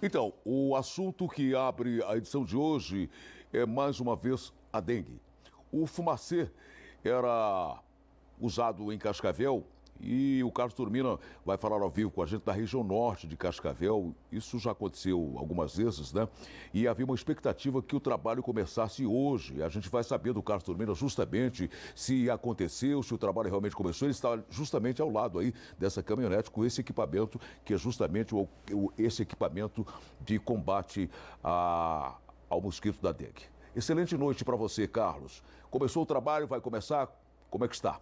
Então, o assunto que abre a edição de hoje é mais uma vez a dengue. O fumacê era usado em Cascavel e o Carlos Turmina vai falar ao vivo com a gente da região norte de Cascavel. Isso já aconteceu algumas vezes, né? E havia uma expectativa que o trabalho começasse hoje. A gente vai saber do Carlos Turmina justamente se aconteceu, se o trabalho realmente começou. Ele está justamente ao lado aí dessa caminhonete com esse equipamento, que é justamente o, o esse equipamento de combate a, ao mosquito da dengue. Excelente noite para você, Carlos. Começou o trabalho, vai começar? Como é que está?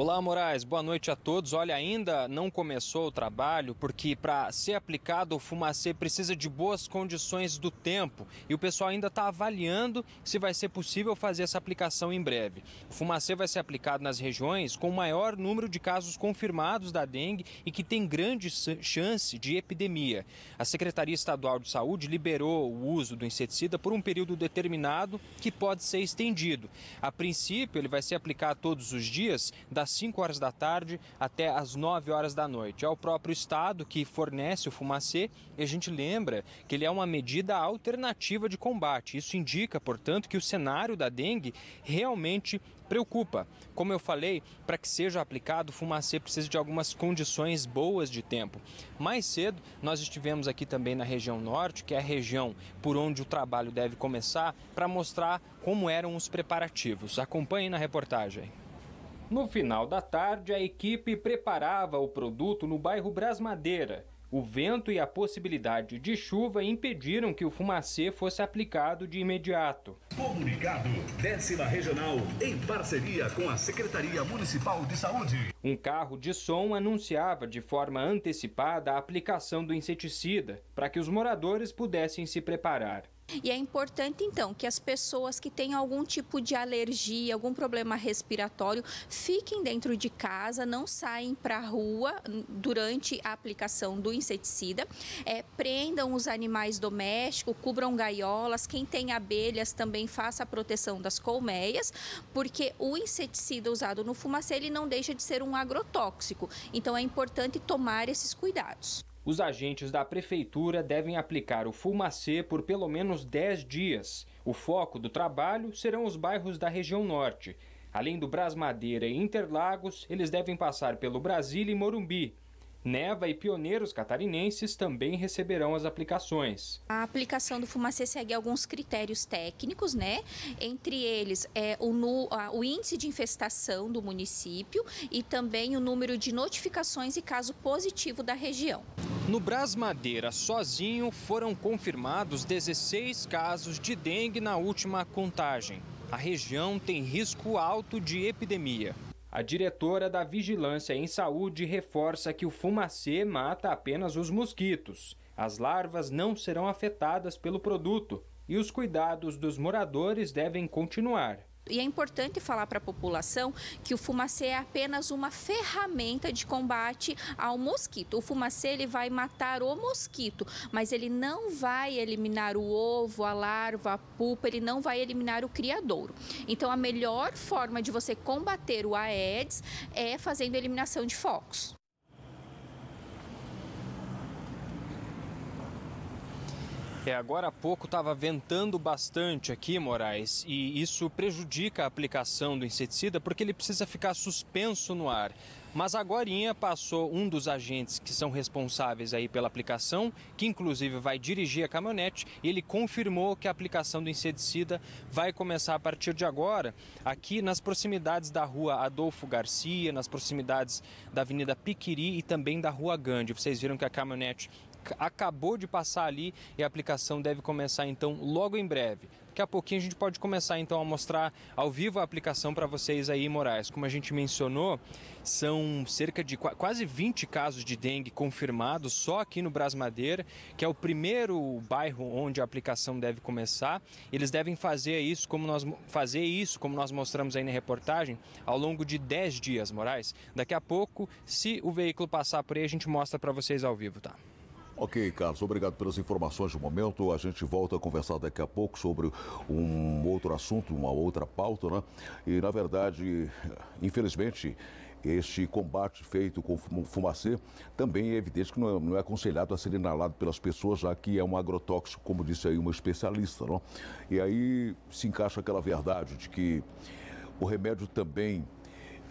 Olá, Moraes. Boa noite a todos. Olha, ainda não começou o trabalho porque para ser aplicado o fumacê precisa de boas condições do tempo e o pessoal ainda está avaliando se vai ser possível fazer essa aplicação em breve. O fumacê vai ser aplicado nas regiões com maior número de casos confirmados da dengue e que tem grande chance de epidemia. A Secretaria Estadual de Saúde liberou o uso do inseticida por um período determinado que pode ser estendido. A princípio, ele vai ser aplicado todos os dias das das 5 horas da tarde até as 9 horas da noite. É o próprio Estado que fornece o fumacê e a gente lembra que ele é uma medida alternativa de combate. Isso indica, portanto, que o cenário da dengue realmente preocupa. Como eu falei, para que seja aplicado, o fumacê precisa de algumas condições boas de tempo. Mais cedo, nós estivemos aqui também na região norte, que é a região por onde o trabalho deve começar, para mostrar como eram os preparativos. Acompanhe na reportagem. No final da tarde, a equipe preparava o produto no bairro Brasmadeira. O vento e a possibilidade de chuva impediram que o fumacê fosse aplicado de imediato. Comunicado, décima regional, em parceria com a Secretaria Municipal de Saúde. Um carro de som anunciava de forma antecipada a aplicação do inseticida, para que os moradores pudessem se preparar. E é importante, então, que as pessoas que têm algum tipo de alergia, algum problema respiratório, fiquem dentro de casa, não saem para a rua durante a aplicação do inseticida. É, prendam os animais domésticos, cubram gaiolas. Quem tem abelhas também faça a proteção das colmeias, porque o inseticida usado no fumacê ele não deixa de ser um agrotóxico. Então, é importante tomar esses cuidados os agentes da prefeitura devem aplicar o fumacê por pelo menos 10 dias. O foco do trabalho serão os bairros da região norte. Além do Brasmadeira e Interlagos, eles devem passar pelo Brasília e Morumbi. Neva e pioneiros catarinenses também receberão as aplicações. A aplicação do fumacê segue alguns critérios técnicos, né? Entre eles é o, nu, o índice de infestação do município e também o número de notificações e caso positivo da região. No Bras Madeira, sozinho, foram confirmados 16 casos de dengue na última contagem. A região tem risco alto de epidemia. A diretora da Vigilância em Saúde reforça que o fumacê mata apenas os mosquitos. As larvas não serão afetadas pelo produto e os cuidados dos moradores devem continuar. E é importante falar para a população que o fumacê é apenas uma ferramenta de combate ao mosquito. O fumacê ele vai matar o mosquito, mas ele não vai eliminar o ovo, a larva, a pupa, ele não vai eliminar o criadouro. Então a melhor forma de você combater o Aedes é fazendo eliminação de focos. É, agora há pouco estava ventando bastante aqui, Moraes, e isso prejudica a aplicação do inseticida porque ele precisa ficar suspenso no ar. Mas agora passou um dos agentes que são responsáveis aí pela aplicação, que inclusive vai dirigir a caminhonete, e ele confirmou que a aplicação do inseticida vai começar a partir de agora, aqui nas proximidades da rua Adolfo Garcia, nas proximidades da Avenida Piquiri e também da Rua Gandhi. Vocês viram que a caminhonete acabou de passar ali e a aplicação deve começar então logo em breve. Daqui a pouquinho a gente pode começar então a mostrar ao vivo a aplicação para vocês aí, Moraes. Como a gente mencionou, são cerca de quase 20 casos de dengue confirmados só aqui no Madeira, que é o primeiro bairro onde a aplicação deve começar. Eles devem fazer isso como nós fazer isso, como nós mostramos aí na reportagem, ao longo de 10 dias, Moraes. Daqui a pouco, se o veículo passar por aí, a gente mostra para vocês ao vivo, tá? Ok, Carlos, obrigado pelas informações do momento. A gente volta a conversar daqui a pouco sobre um outro assunto, uma outra pauta, né? E, na verdade, infelizmente, este combate feito com fumacê também é evidente que não é, não é, aconselhado a ser inalado pelas pessoas, já que é um agrotóxico, como disse aí uma especialista. Não? E aí se encaixa aquela verdade de que o remédio também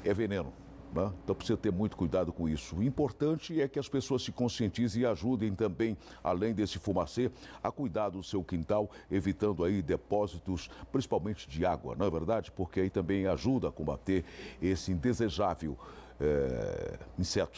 é veneno. Né? Então precisa ter muito cuidado com isso. O importante é que as pessoas se conscientizem e ajudem também, além desse fumacê, a cuidar do seu quintal, evitando aí depósitos, principalmente de água, não é verdade? Porque aí também ajuda a combater esse indesejável é, inseto.